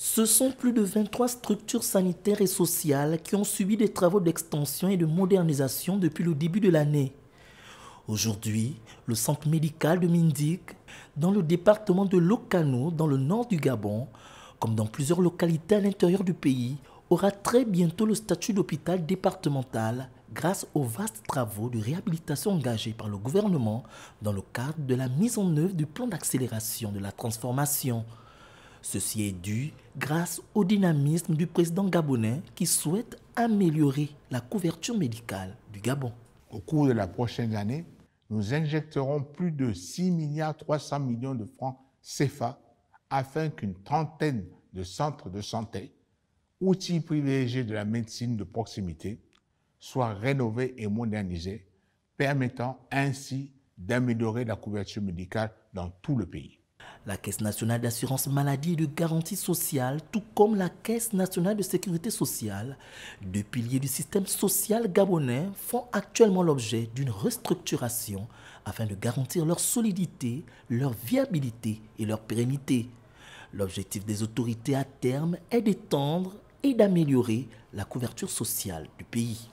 Ce sont plus de 23 structures sanitaires et sociales qui ont subi des travaux d'extension et de modernisation depuis le début de l'année. Aujourd'hui, le centre médical de Mindik, dans le département de Locano, dans le nord du Gabon, comme dans plusieurs localités à l'intérieur du pays, aura très bientôt le statut d'hôpital départemental grâce aux vastes travaux de réhabilitation engagés par le gouvernement dans le cadre de la mise en œuvre du plan d'accélération de la transformation Ceci est dû grâce au dynamisme du président gabonais qui souhaite améliorer la couverture médicale du Gabon. Au cours de la prochaine année, nous injecterons plus de 6 milliards 300 millions de francs CFA afin qu'une trentaine de centres de santé, outils privilégiés de la médecine de proximité, soient rénovés et modernisés, permettant ainsi d'améliorer la couverture médicale dans tout le pays. La Caisse nationale d'assurance maladie et de garantie sociale, tout comme la Caisse nationale de sécurité sociale, deux piliers du système social gabonais, font actuellement l'objet d'une restructuration afin de garantir leur solidité, leur viabilité et leur pérennité. L'objectif des autorités à terme est d'étendre et d'améliorer la couverture sociale du pays.